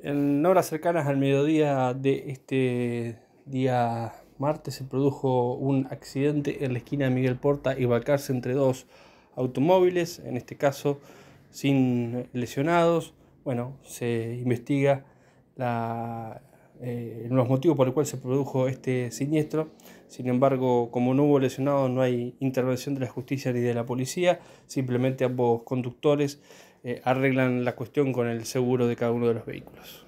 En horas cercanas al mediodía de este día martes se produjo un accidente en la esquina de Miguel Porta y Balcarce entre dos automóviles, en este caso sin lesionados. Bueno, se investiga la, eh, los motivos por los cuales se produjo este siniestro. Sin embargo, como no hubo lesionados, no hay intervención de la justicia ni de la policía. Simplemente ambos conductores eh, arreglan la cuestión con el seguro de cada uno de los vehículos.